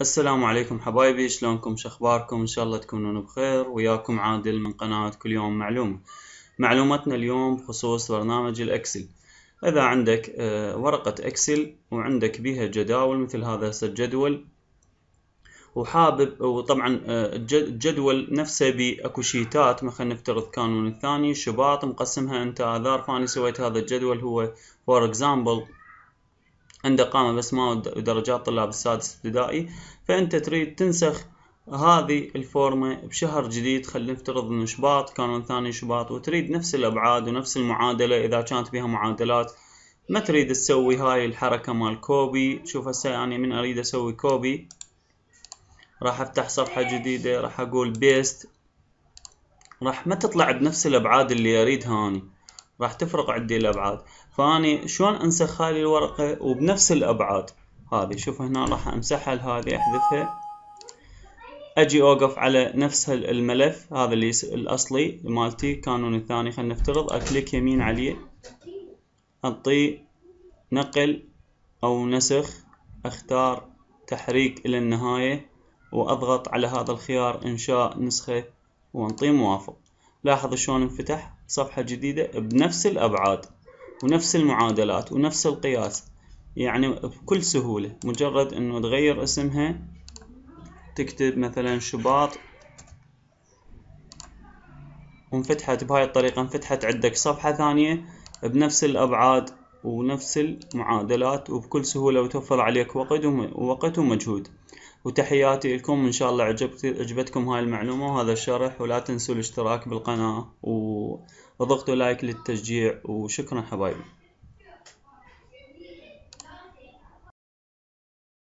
السلام عليكم حبايبي شلونكم شخباركم ان شاء الله تكونون بخير وياكم عادل من قناة كل يوم معلومة معلومتنا اليوم بخصوص برنامج الاكسل اذا عندك آه، ورقة اكسل وعندك بها جداول مثل هذا الجدول وحابب وطبعا آه، الجدول نفسه باكو شيتات مثلا نفترض كانون الثاني شباط مقسمها انت اذار فاني سويت هذا الجدول هو فور اكزامبل عنده قامة بس ما درجات طلاب السادس ابتدائي فأنت تريد تنسخ هذه الفورمة بشهر جديد خلينا نفترض انه شباط كانون ثاني شباط وتريد نفس الابعاد ونفس المعادلة اذا كانت بها معادلات ما تريد تسوي هاي الحركة مال كوبي شوف هسه يعني من اريد اسوي كوبي راح افتح صفحة جديدة راح اقول بيست راح ما تطلع بنفس الابعاد اللي اريدها اني راح تفرق عندي الابعاد فاني شلون انسخ هذه الورقه وبنفس الابعاد هذه شوف هنا راح امسحها لهذه احذفها اجي اوقف على نفس الملف هذا اللي الاصلي مالتي كانون الثاني خلينا نفترض اكليك يمين عليه انطي نقل او نسخ اختار تحريك الى النهايه واضغط على هذا الخيار انشاء نسخه وانطي موافق لاحظ شلون انفتح صفحة جديدة بنفس الأبعاد ونفس المعادلات ونفس القياس يعني بكل سهولة مجرد أنه تغير اسمها تكتب مثلا شباط وانفتحت بهاي الطريقة انفتحت عندك صفحة ثانية بنفس الأبعاد ونفس المعادلات وبكل سهولة وتوفر عليك وقت ومجهود وتحياتي لكم إن شاء الله عجبت عجبتكم هاي المعلومة وهذا الشرح ولا تنسوا الاشتراك بالقناة وضغطوا لايك للتشجيع وشكرا حبايبي